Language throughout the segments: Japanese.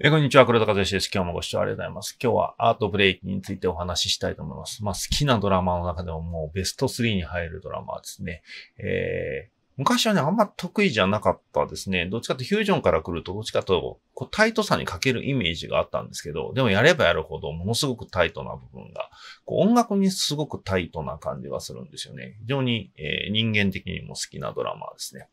えこんにちは、黒田和義です。今日もご視聴ありがとうございます。今日はアートブレイキについてお話ししたいと思います。まあ、好きなドラマの中でももうベスト3に入るドラマですね。えー、昔はね、あんま得意じゃなかったですね。どっちかってフュージョンから来ると、どっちかとこうタイトさに欠けるイメージがあったんですけど、でもやればやるほどものすごくタイトな部分が、こう音楽にすごくタイトな感じがするんですよね。非常に、えー、人間的にも好きなドラマですね。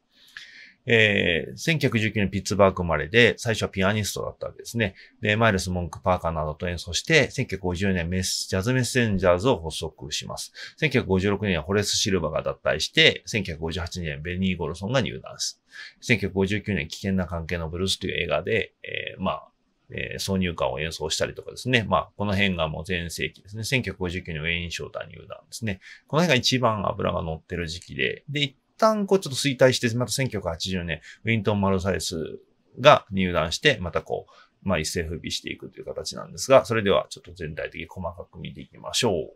えー、1919年ピッツバーグ生まれで、最初はピアニストだったわけですね。で、マイルス・モンク・パーカーなどと演奏して、1950年メスジャズメッセンジャーズを発足します。1956年はホレス・シルバが脱退して、1958年ベニー・ゴルソンが入団す。1959年危険な関係のブルースという映画で、えー、まあ、えー、挿入歌を演奏したりとかですね。まあ、この辺がもう全盛期ですね。1959年ウェイン・ショーター入団ですね。この辺が一番油が乗ってる時期で、で、旦こうちょっと衰退して、また1980年、ウィントン・マルサイスが入団して、またこう、まあ一世風靡していくという形なんですが、それではちょっと全体的に細かく見ていきましょう。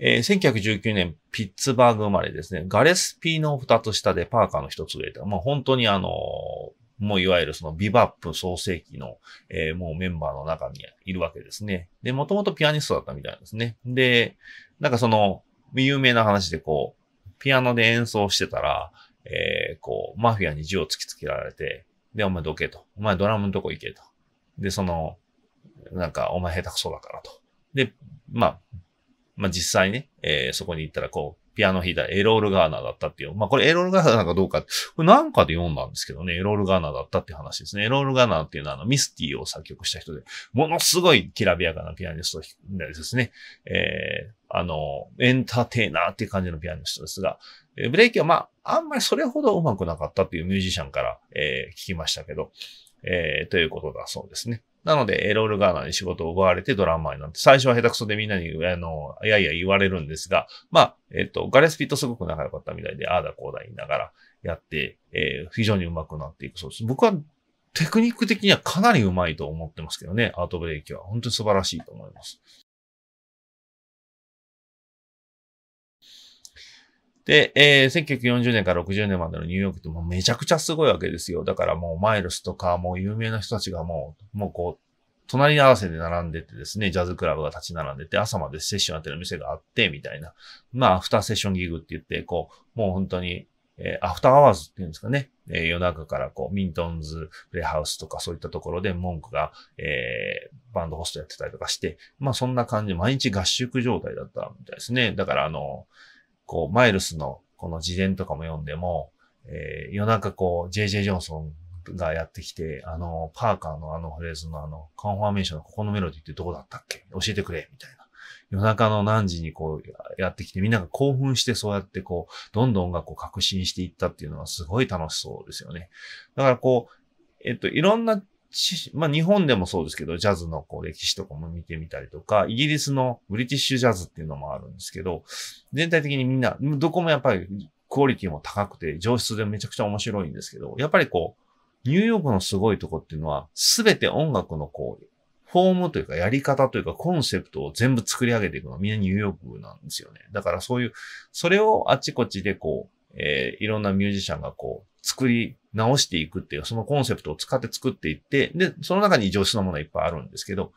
えー、1919年、ピッツバーグ生まれですね。ガレスピーの二つ下でパーカーの一つ上で、まあ本当にあのーもういわゆるそのビバップ創世期の、えー、もうメンバーの中にいるわけですね。で、もともとピアニストだったみたいですね。で、なんかその、有名な話でこう、ピアノで演奏してたら、えー、こう、マフィアに銃を突きつけられて、で、お前どけと。お前ドラムのとこ行けと。で、その、なんか、お前下手くそだからと。で、まあ、まあ実際ね、えー、そこに行ったらこう、ピアノ弾いたらエロールガーナだったっていう。まあこれエロールガーナなんかどうか、これなんかで読んだんですけどね、エロールガーナだったって話ですね。エロールガーナっていうのはあのミスティを作曲した人で、ものすごいきらびやかなピアニストですね。えー、あの、エンターテイナーっていう感じのピアニストですが、ブレーキはまあ、あんまりそれほど上手くなかったっていうミュージシャンから、えー、聞きましたけど、えー、ということだそうですね。なので、ロールガーナーに仕事を奪われてドラマーになって、最初は下手くそでみんなに、あの、いやいや言われるんですが、まあ、えっ、ー、と、ガレスピットすごく仲良かったみたいで、ああだこうだ言いながらやって、えー、非常に上手くなっていくそうです。僕はテクニック的にはかなり上手いと思ってますけどね、アートブレーキは。本当に素晴らしいと思います。で、えー、1940年から60年までのニューヨークってもうめちゃくちゃすごいわけですよ。だからもうマイルスとか、もう有名な人たちがもう、もうこう、隣に合わせて並んでてですね、ジャズクラブが立ち並んでて、朝までセッションやってる店があって、みたいな。まあ、アフターセッションギグって言って、こう、もう本当に、えー、アフターアワーズっていうんですかね。えー、夜中からこう、ミントンズ、プレハウスとかそういったところで文句が、えー、バンドホストやってたりとかして、まあそんな感じ、毎日合宿状態だったみたいですね。だからあのこう、マイルスのこの自伝とかも読んでも、えー、夜中こう、JJ ジョンソンがやってきて、あの、パーカーのあのフレーズのあの、カンファーメーションのここのメロディってどこだったっけ教えてくれみたいな。夜中の何時にこうやってきて、みんなが興奮してそうやってこう、どんどん音楽を革新していったっていうのはすごい楽しそうですよね。だからこう、えっと、いろんなまあ日本でもそうですけど、ジャズのこう歴史とかも見てみたりとか、イギリスのブリティッシュジャズっていうのもあるんですけど、全体的にみんな、どこもやっぱりクオリティも高くて、上質でめちゃくちゃ面白いんですけど、やっぱりこう、ニューヨークのすごいとこっていうのは、すべて音楽のこう、フォームというかやり方というかコンセプトを全部作り上げていくのはみんなニューヨークなんですよね。だからそういう、それをあちこちでこう、えー、いろんなミュージシャンがこう、作り直していくっていう、そのコンセプトを使って作っていって、で、その中に上質なものがいっぱいあるんですけど、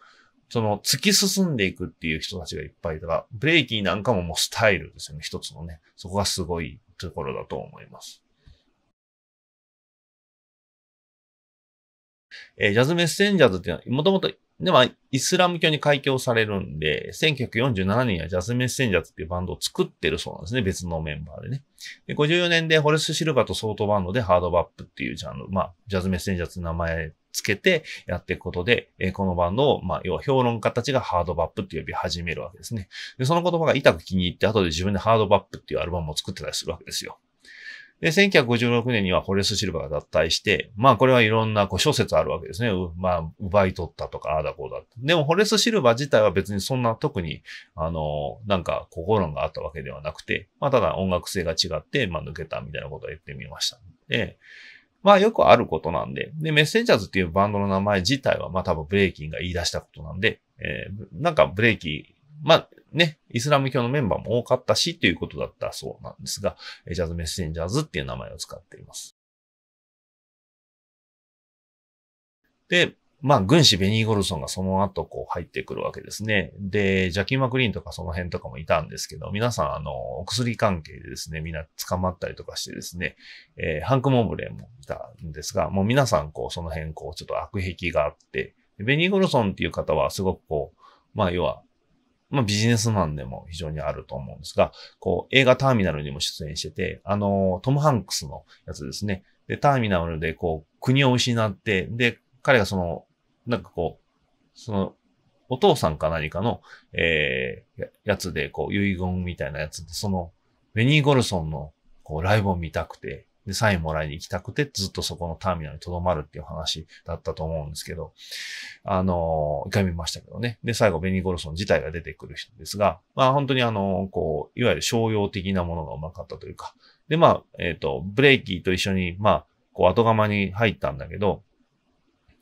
その突き進んでいくっていう人たちがいっぱいいから、ブレイキーなんかももうスタイルですよね、一つのね。そこがすごいところだと思います。えー、ジャズメッセンジャーズっていうのは、もともとであ、イスラム教に開教されるんで、1947年にはジャズメッセンジャーズっていうバンドを作ってるそうなんですね。別のメンバーでね。で54年でホレス・シルバとソートバンドでハードバップっていうジャンル、まあ、ジャズメッセンジャーズ名前つけてやっていくことで、えこのバンドを、まあ、要は評論家たちがハードバップって呼び始めるわけですね。で、その言葉が痛く気に入って、後で自分でハードバップっていうアルバムを作ってたりするわけですよ。で、1956年にはホレス・シルバーが脱退して、まあこれはいろんなこう諸説あるわけですね。まあ、奪い取ったとか、ああだこうだ。でもホレス・シルバー自体は別にそんな特に、あの、なんか心があったわけではなくて、まあただ音楽性が違って、まあ抜けたみたいなことを言ってみました。で、まあよくあることなんで、で、メッセンジャーズっていうバンドの名前自体は、まあ多分ブレイキンが言い出したことなんで、えー、なんかブレイキン、まあ、ね、イスラム教のメンバーも多かったし、ということだったそうなんですが、ジャズメッセンジャーズっていう名前を使っています。で、まあ、軍師ベニー・ゴルソンがその後こう入ってくるわけですね。で、ジャキー・マクリーンとかその辺とかもいたんですけど、皆さんあの、お薬関係でですね、みんな捕まったりとかしてですね、えー、ハンク・モブレーもいたんですが、もう皆さんこうその辺こうちょっと悪癖があって、ベニー・ゴルソンっていう方はすごくこう、まあ要はまあ、ビジネスマンでも非常にあると思うんですが、こう、映画ターミナルにも出演してて、あの、トム・ハンクスのやつですね。で、ターミナルで、こう、国を失って、で、彼がその、なんかこう、その、お父さんか何かの、えー、やつで、こう、遺言みたいなやつで、その、ベニー・ゴルソンの、こう、ライブを見たくて、で、サインもらいに行きたくて、ずっとそこのターミナルに留まるっていう話だったと思うんですけど、あの、一回見ましたけどね。で、最後、ベニー・ゴルソン自体が出てくる人ですが、まあ本当にあの、こう、いわゆる商用的なものがうまかったというか、で、まあ、えっ、ー、と、ブレーキと一緒に、まあ、こう、後釜に入ったんだけど、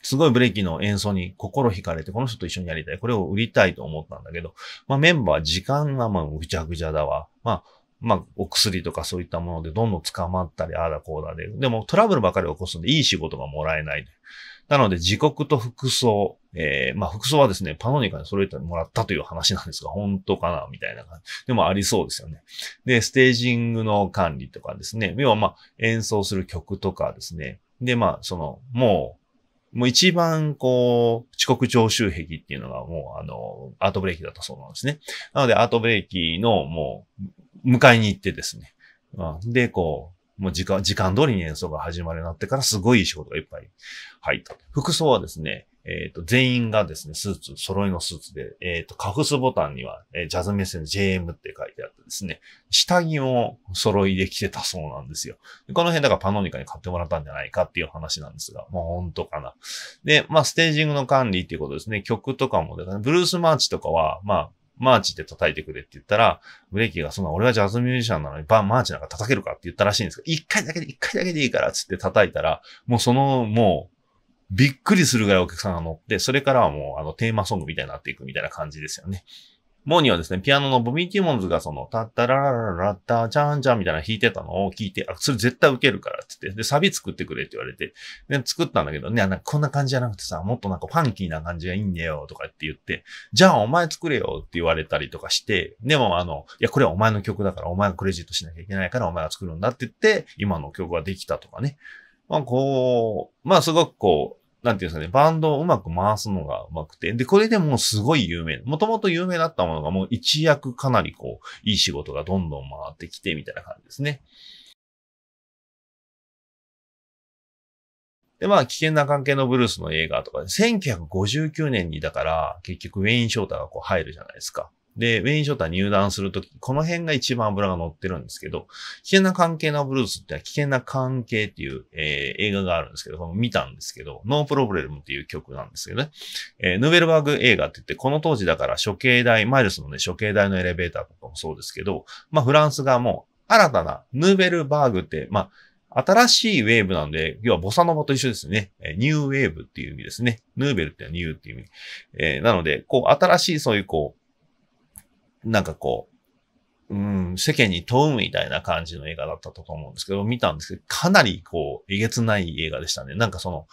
すごいブレーキの演奏に心惹かれて、この人と一緒にやりたい。これを売りたいと思ったんだけど、まあメンバー時間がまあぐちゃぐちゃだわ。まあまあ、お薬とかそういったものでどんどん捕まったり、ああだこうだで。でもトラブルばかり起こすんで、いい仕事がもらえない。なので、時刻と服装。えー、まあ、服装はですね、パノニカに揃えてもらったという話なんですが、本当かなみたいな感じ。でもありそうですよね。で、ステージングの管理とかですね。要は、まあ、演奏する曲とかですね。で、まあ、その、もう、もう一番、こう、遅刻徴収癖っていうのがもう、あの、アートブレーキだったそうなんですね。なので、アートブレーキの、もう、迎えに行ってですね。うん、で、こう、もう時間、時間通りに演奏が始まるようになってからすごい仕事がいっぱい入った。服装はですね、えっ、ー、と、全員がですね、スーツ、揃いのスーツで、えっ、ー、と、カフスボタンには、えー、ジャズメッセンジ JM って書いてあってですね、下着も揃いで着てたそうなんですよ。この辺だからパノニカに買ってもらったんじゃないかっていう話なんですが、もう本当かな。で、まあ、ステージングの管理っていうことですね、曲とかもですね、ブルースマーチとかは、まあ、マーチで叩いてくれって言ったら、ブレイキーがそんな俺はジャズミュージシャンなのにバンマーチなんか叩けるかって言ったらしいんですけど、一回だけで、一回だけでいいからっつって叩いたら、もうその、もう、びっくりするぐらいお客さんが乗って、それからはもうあのテーマソングみたいになっていくみたいな感じですよね。モーニーはですね、ピアノのボビー・ティモンズがその、タッタララララッタチャンチャンみたいな弾いてたのを聞いて、あ、それ絶対受けるからって言って、で、サビ作ってくれって言われて、で、作ったんだけどね、なんかこんな感じじゃなくてさ、もっとなんかファンキーな感じがいいんだよとかって言って、じゃあお前作れよって言われたりとかして、でもあの、いや、これはお前の曲だからお前がクレジットしなきゃいけないからお前が作るんだって言って、今の曲ができたとかね。まあこう、まあすごくこう、なんていうんですかね、バンドをうまく回すのがうまくて、で、これでもうすごい有名。もともと有名だったものがもう一躍かなりこう、いい仕事がどんどん回ってきてみたいな感じですね。で、まあ、危険な関係のブルースの映画とか、1959年にだから、結局ウェイン・ショータがこう入るじゃないですか。で、ウェイン・ショータ入団するとき、この辺が一番脂が乗ってるんですけど、危険な関係のブルースって危険な関係っていう、えー、映画があるんですけど、この見たんですけど、ノープロブレムっていう曲なんですけどね。えー、ヌーベルバーグ映画って言って、この当時だから処刑台、マイルスのね、処刑台のエレベーターとかもそうですけど、まあフランスがもう新たなヌーベルバーグって、まあ、新しいウェーブなんで、要はボサノバと一緒ですね。ニューウェーブっていう意味ですね。ヌーベルってニューっていう意味。えー、なので、こう、新しいそういうこう、なんかこう、うん、世間に問うみたいな感じの映画だったと思うんですけど、見たんですけど、かなりこう、えげつない映画でしたね。なんかその、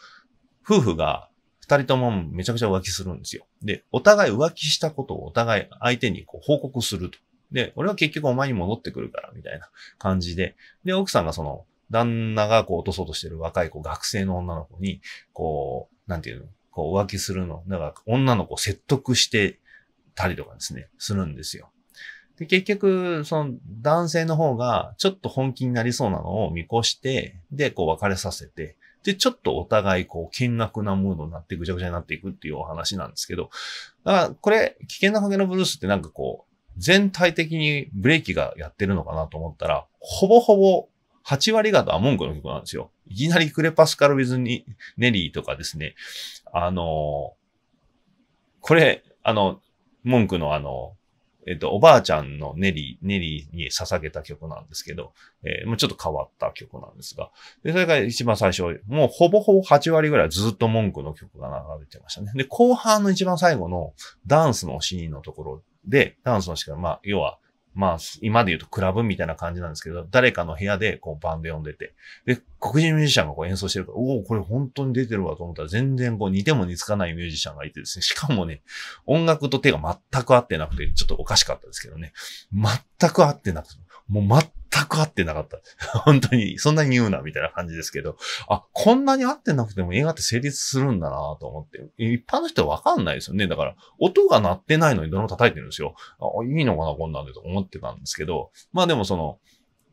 夫婦が二人ともめちゃくちゃ浮気するんですよ。で、お互い浮気したことをお互い相手にこう報告すると。で、俺は結局お前に戻ってくるから、みたいな感じで。で、奥さんがその、旦那がこう落とそうとしてる若い子、学生の女の子に、こう、なんていうの、こう浮気するの、だから女の子を説得してたりとかですね、するんですよ。で、結局、その男性の方がちょっと本気になりそうなのを見越して、で、こう別れさせて、で、ちょっとお互いこう、険悪なムードになってぐちゃぐちゃになっていくっていうお話なんですけど、だからこれ、危険な影のブルースってなんかこう、全体的にブレーキがやってるのかなと思ったら、ほぼほぼ8割方は文句の曲なんですよ。いきなりクレパスカル・ウィズ・ネリーとかですね。あのこれ、あの、文句のあの、えっと、おばあちゃんのネリー、ネリーに捧げた曲なんですけど、えー、もうちょっと変わった曲なんですが、で、それが一番最初、もうほぼほぼ8割ぐらいずっと文句の曲が流れてましたね。で、後半の一番最後のダンスのシーンのところで、ダンスのシーン、まあ、要は、まあ、今で言うとクラブみたいな感じなんですけど、誰かの部屋でこうバンド呼んでて、で、黒人ミュージシャンがこう演奏してるから、おお、これ本当に出てるわと思ったら、全然こう似ても似つかないミュージシャンがいてですね、しかもね、音楽と手が全く合ってなくて、ちょっとおかしかったですけどね、全く合ってなくて、もう全く合ってなかった。本当に、そんなに言うな、みたいな感じですけど、あ、こんなに合ってなくても映画って成立するんだなと思って、一般の人はわかんないですよね。だから、音が鳴ってないのにドラム叩いてるんですよ。あ、いいのかな、こんなんでと思ってたんですけど、まあでもその、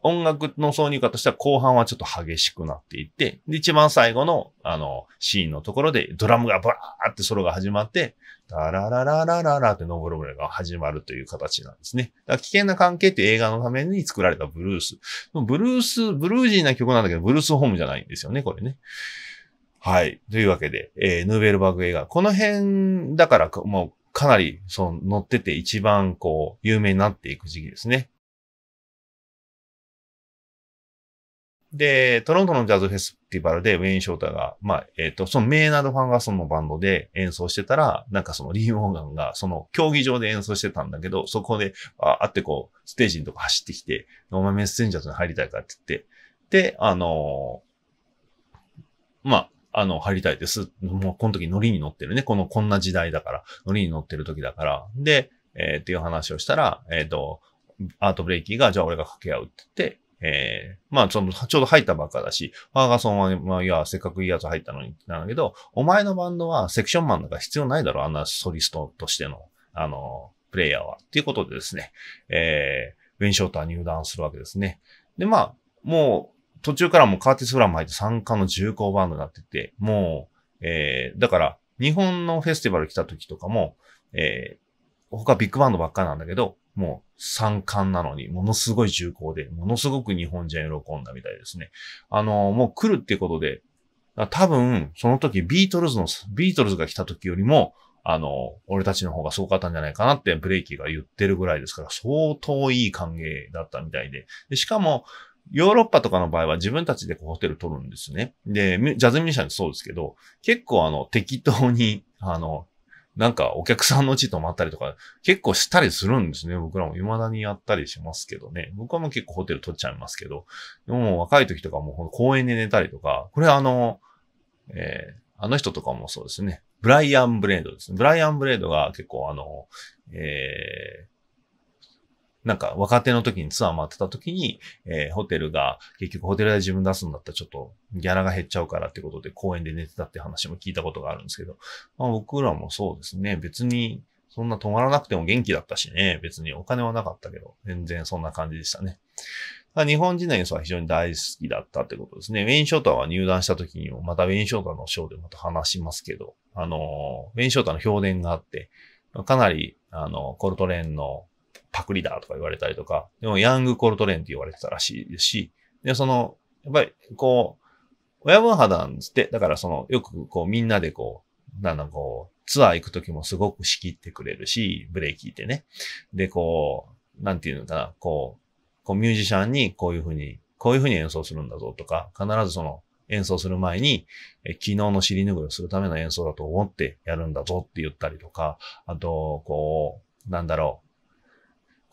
音楽の挿入歌としては後半はちょっと激しくなっていって、で、一番最後の、あの、シーンのところでドラムがバーってソロが始まって、ダララララララってノーブルが始まるという形なんですね。だから危険な関係って映画のために作られたブルース。ブルース、ブルージーな曲なんだけど、ブルースホームじゃないんですよね、これね。はい。というわけで、えー、ヌーベルバーグ映画。この辺、だから、もう、かなり、その、乗ってて一番、こう、有名になっていく時期ですね。で、トロントのジャズフェスティバルでウェイン・ショータが、まあ、えっ、ー、と、そのメイナード・ファンガソンのバンドで演奏してたら、なんかそのリー・モーガンが、その競技場で演奏してたんだけど、そこで、ああってこう、ステージのとこ走ってきて、お前メッセンジャーズに入りたいかって言って、で、あのー、まあ、あの、入りたいです。もうこの時ノリに乗ってるね。この、こんな時代だから、ノリに乗ってる時だから。で、えー、っていう話をしたら、えっ、ー、と、アートブレイキーが、じゃあ俺が掛け合うって言って、えー、まあ、その、ちょうど入ったばっかだし、ファーガソンは、まあ、いや、せっかくいいやつ入ったのに、なんだけど、お前のバンドはセクションマンだから必要ないだろ、あんなソリストとしての、あの、プレイヤーは。っていうことでですね、えー、ィンショーター入団するわけですね。で、まあ、もう、途中からもうカーティス・フラム入って参加の重厚バンドになってて、もう、えー、だから、日本のフェスティバル来た時とかも、えー、他ビッグバンドばっかなんだけど、もう三冠なのに、ものすごい重厚で、ものすごく日本人喜んだみたいですね。あの、もう来るってことで、多分、その時ビートルズの、ビートルズが来た時よりも、あの、俺たちの方がすごかったんじゃないかなってブレイキーが言ってるぐらいですから、相当いい歓迎だったみたいで。でしかも、ヨーロッパとかの場合は自分たちでホテル取るんですね。で、ジャズミュージシャンってそうですけど、結構あの、適当に、あの、なんかお客さんのうち泊まったりとか、結構したりするんですね。僕らも未だにやったりしますけどね。僕はもう結構ホテル取っちゃいますけど、でも若い時とかも公園で寝たりとか、これあの、えー、あの人とかもそうですね。ブライアン・ブレードですね。ブライアン・ブレードが結構あの、えー、なんか若手の時にツアー回ってた時に、えー、ホテルが、結局ホテル代自分出すんだったらちょっとギャラが減っちゃうからってことで公園で寝てたって話も聞いたことがあるんですけど、まあ僕らもそうですね、別にそんな止まらなくても元気だったしね、別にお金はなかったけど、全然そんな感じでしたね。日本人の演奏は非常に大好きだったってことですね。ウェイン・ショーターは入団した時にも、またウェイン・ショーターのショーでまた話しますけど、あの、ウェイン・ショーターの評伝があって、かなり、あの、コルトレーンのパクリだとか言われたりとか、でもヤングコルトレーンって言われてたらしいですし、で、その、やっぱり、こう、親分派なんつって、だからその、よくこう、みんなでこう、なんだこう、ツアー行くときもすごく仕切ってくれるし、ブレーキってね。で、こう、なんていうのかな、こう、こうミュージシャンにこういうふうに、こういうふうに演奏するんだぞとか、必ずその、演奏する前に、え昨日の尻拭いをするための演奏だと思ってやるんだぞって言ったりとか、あと、こう、なんだろう、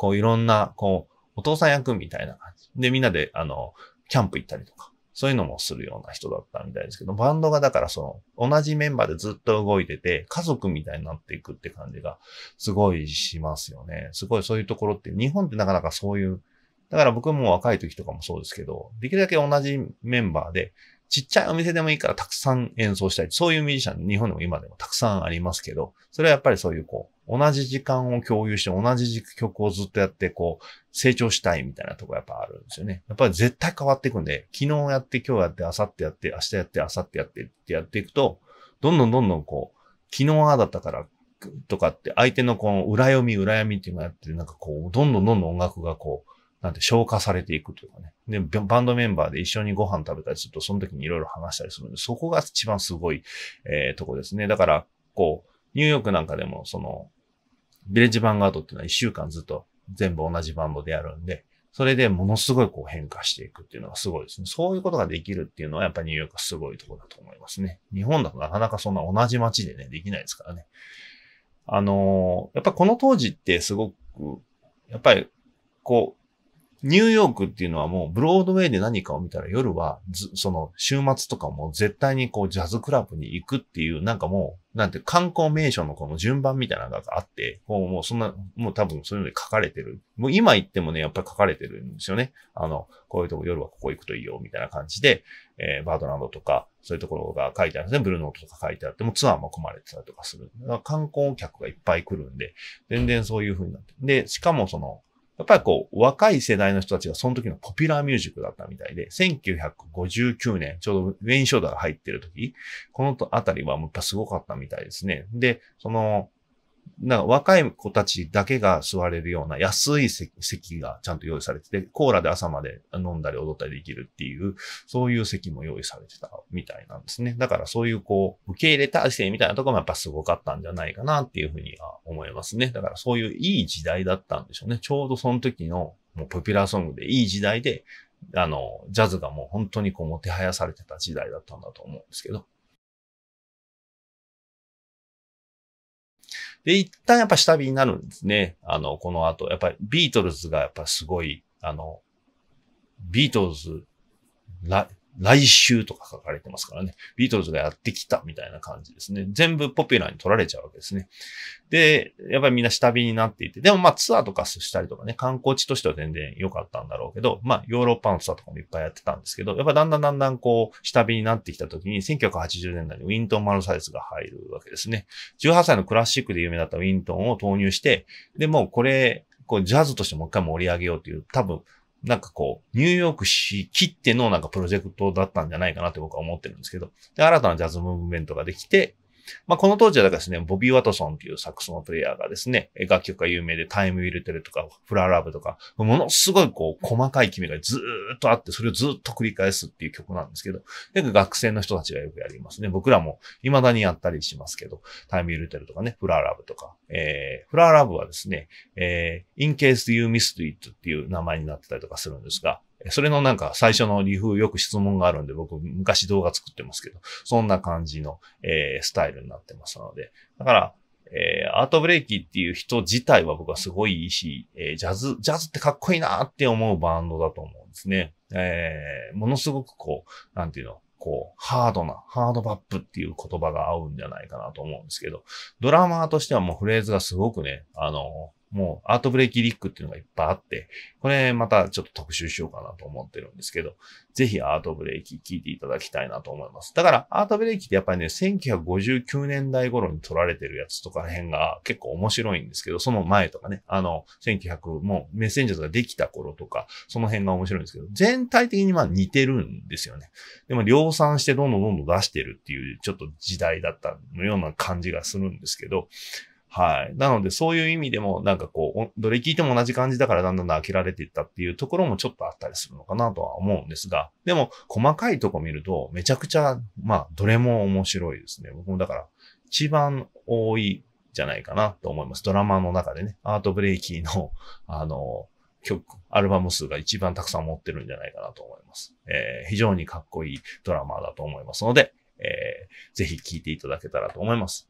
こういろんな、こう、お父さん役みたいな感じ。で、みんなで、あの、キャンプ行ったりとか、そういうのもするような人だったみたいですけど、バンドがだからその、同じメンバーでずっと動いてて、家族みたいになっていくって感じが、すごいしますよね。すごいそういうところって、日本ってなかなかそういう、だから僕も若い時とかもそうですけど、できるだけ同じメンバーで、ちっちゃいお店でもいいからたくさん演奏したり、そういうミュージシャン、日本でも今でもたくさんありますけど、それはやっぱりそういうこう、同じ時間を共有して、同じ曲をずっとやって、こう、成長したいみたいなとこやっぱあるんですよね。やっぱり絶対変わっていくんで、昨日やって、今日やって、明後日やって、明日やって、明後日やってってやっていくと、どんどんどんどんこう、昨日ああだったから、とかって、相手のこの裏読み、裏読みっていうのがやって、なんかこう、どんどんどんどん音楽がこう、なんて消化されていくというかね。で、バンドメンバーで一緒にご飯食べたりすると、その時にいろいろ話したりするんで、そこが一番すごい、えー、とこですね。だから、こう、ニューヨークなんかでも、その、ビレッジバンガードっていうのは一週間ずっと全部同じバンドでやるんで、それでものすごいこう変化していくっていうのがすごいですね。そういうことができるっていうのはやっぱニューヨークはすごいとこだと思いますね。日本だとなかなかそんな同じ街でね、できないですからね。あのー、やっぱこの当時ってすごく、やっぱりこう、ニューヨークっていうのはもうブロードウェイで何かを見たら夜はず、その週末とかも絶対にこうジャズクラブに行くっていう、なんかもう、なんて観光名所のこの順番みたいなのがあって、こうもうそんな、もう多分そういうので書かれてる。もう今行ってもね、やっぱり書かれてるんですよね。あの、こういうとこ夜はここ行くといいよ、みたいな感じで、えー、バードランドとか、そういうところが書いてあるんですね。ブルーノートとか書いてあって、もツアーも組まれてたりとかする。だから観光客がいっぱい来るんで、全然そういう風になって。で、しかもその、やっぱりこう、若い世代の人たちがその時のポピュラーミュージックだったみたいで、1959年、ちょうどウェイン・ショーダーが入ってる時、このあたりはやっぱすごかったみたいですね。で、その、な若い子たちだけが座れるような安い席がちゃんと用意されてて、コーラで朝まで飲んだり踊ったりできるっていう、そういう席も用意されてたみたいなんですね。だからそういうこう、受け入れ体制みたいなとこもやっぱすごかったんじゃないかなっていうふうには思いますね。だからそういういい時代だったんでしょうね。ちょうどその時のもうポピュラーソングでいい時代で、あの、ジャズがもう本当にこうもてはやされてた時代だったんだと思うんですけど。で、一旦やっぱ下火になるんですね。あの、この後。やっぱりビートルズがやっぱすごい、あの、ビートルズ、来週とか書かれてますからね。ビートルズがやってきたみたいな感じですね。全部ポピュラーに取られちゃうわけですね。で、やっぱりみんな下火になっていて、でもまあツアーとかしたりとかね、観光地としては全然良かったんだろうけど、まあヨーロッパのツアーとかもいっぱいやってたんですけど、やっぱだんだんだんだんこう下火になってきた時に、1980年代にウィントン・マルサイズが入るわけですね。18歳のクラシックで有名だったウィントンを投入して、で、もうこれ、こうジャズとしてもう一回盛り上げようという、多分、なんかこう、ニューヨーク市切ってのなんかプロジェクトだったんじゃないかなって僕は思ってるんですけど、で、新たなジャズムーブメントができて、まあ、この当時はだからですね、ボビー・ワトソンというサックスのプレイヤーがですね、楽曲が有名でタイム・ウィルテルとか、フラー・ラブとか、ものすごいこう、細かい決めがずーっとあって、それをずっと繰り返すっていう曲なんですけど、学生の人たちがよくやりますね。僕らも未だにやったりしますけど、タイム・ウィルテルとかね、フラー・ラブとか、えー、フラー・ラブはですね、えー、In Case You Missed It っていう名前になってたりとかするんですが、それのなんか最初の理由よく質問があるんで、僕昔動画作ってますけど、そんな感じの、えー、スタイルになってますので。だから、えー、アートブレイキっていう人自体は僕はすごいいいし、えー、ジャズ、ジャズってかっこいいなって思うバンドだと思うんですね。えー、ものすごくこう、なんていうの、こう、ハードな、ハードバップっていう言葉が合うんじゃないかなと思うんですけど、ドラマーとしてはもうフレーズがすごくね、あの、もうアートブレーキリックっていうのがいっぱいあって、これまたちょっと特集しようかなと思ってるんですけど、ぜひアートブレーキ聞いていただきたいなと思います。だからアートブレーキってやっぱりね、1959年代頃に撮られてるやつとか辺が結構面白いんですけど、その前とかね、あの、1900、もうメッセンジャーができた頃とか、その辺が面白いんですけど、全体的にまあ似てるんですよね。でも量産してどんどんどんどん出してるっていう、ちょっと時代だったのような感じがするんですけど、はい。なので、そういう意味でも、なんかこう、どれ聞いても同じ感じだからだんだん飽きられていったっていうところもちょっとあったりするのかなとは思うんですが、でも、細かいとこ見ると、めちゃくちゃ、まあ、どれも面白いですね。僕もだから、一番多いじゃないかなと思います。ドラマの中でね、アートブレイキーの、あの、曲、アルバム数が一番たくさん持ってるんじゃないかなと思います。えー、非常にかっこいいドラマだと思いますので、えー、ぜひ聴いていただけたらと思います。